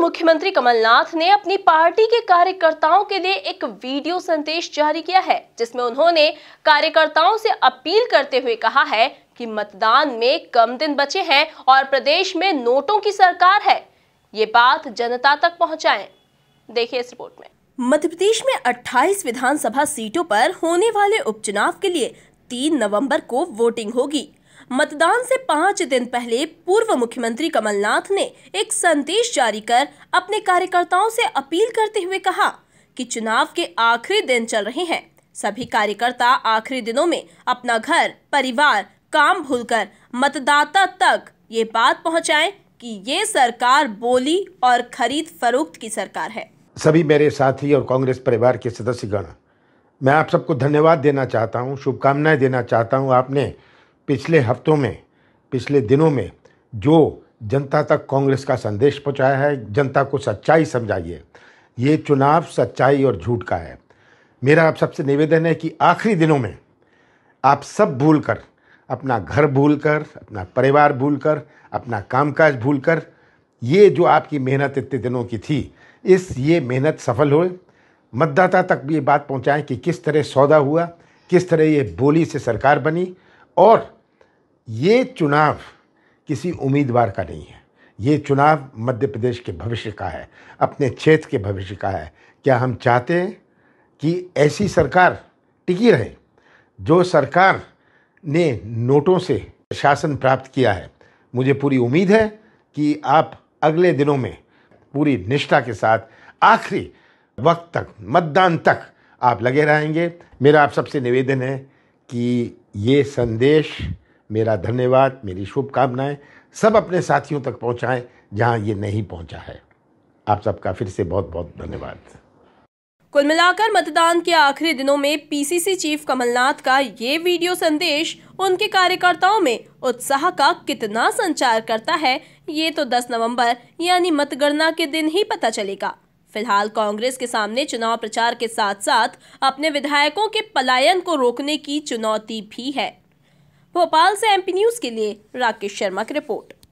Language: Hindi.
मुख्यमंत्री कमलनाथ ने अपनी पार्टी के कार्यकर्ताओं के लिए एक वीडियो संदेश जारी किया है जिसमें उन्होंने कार्यकर्ताओं से अपील करते हुए कहा है कि मतदान में कम दिन बचे हैं और प्रदेश में नोटों की सरकार है ये बात जनता तक पहुंचाएं। देखिए इस रिपोर्ट में मध्य प्रदेश में 28 विधानसभा सीटों पर होने वाले उपचुनाव के लिए 3 नवंबर को वोटिंग होगी मतदान से पाँच दिन पहले पूर्व मुख्यमंत्री कमलनाथ ने एक संदेश जारी कर अपने कार्यकर्ताओं से अपील करते हुए कहा कि चुनाव के आखिरी दिन चल रहे हैं सभी कार्यकर्ता आखिरी दिनों में अपना घर परिवार काम भूलकर मतदाता तक ये बात पहुंचाएं कि ये सरकार बोली और खरीद फरोख्त की सरकार है सभी मेरे साथी और कांग्रेस परिवार के सदस्यगण मैं आप सबको धन्यवाद देना चाहता हूँ शुभकामनाएं देना चाहता हूँ आपने पिछले हफ्तों में पिछले दिनों में जो जनता तक कांग्रेस का संदेश पहुंचाया है जनता को सच्चाई समझाइए ये चुनाव सच्चाई और झूठ का है मेरा आप सबसे निवेदन है कि आखिरी दिनों में आप सब भूल कर अपना घर भूल कर अपना परिवार भूल कर अपना कामकाज भूल कर ये जो आपकी मेहनत इतने दिनों की थी इस ये मेहनत सफल हो मतदाता तक भी ये बात पहुंचाएं कि किस तरह सौदा हुआ किस तरह ये बोली से सरकार बनी और ये चुनाव किसी उम्मीदवार का नहीं है ये चुनाव मध्य प्रदेश के भविष्य का है अपने क्षेत्र के भविष्य का है क्या हम चाहते हैं कि ऐसी सरकार टिकी रहे जो सरकार ने नोटों से शासन प्राप्त किया है मुझे पूरी उम्मीद है कि आप अगले दिनों में पूरी निष्ठा के साथ आखिरी वक्त तक मतदान तक आप लगे रहेंगे मेरा आप सबसे निवेदन है कि ये संदेश मेरा धन्यवाद मेरी शुभकामनाएं सब अपने साथियों तक पहुंचाएं जहां ये नहीं पहुंचा है आप सबका फिर से बहुत बहुत धन्यवाद कुल मिलाकर मतदान के आखिरी दिनों में पीसीसी चीफ कमलनाथ का ये वीडियो संदेश उनके कार्यकर्ताओं में उत्साह का कितना संचार करता है ये तो 10 नवंबर यानी मतगणना के दिन ही पता चलेगा फिलहाल कांग्रेस के सामने चुनाव प्रचार के साथ साथ अपने विधायकों के पलायन को रोकने की चुनौती भी है भोपाल से एमपी न्यूज के लिए राकेश शर्मा की रिपोर्ट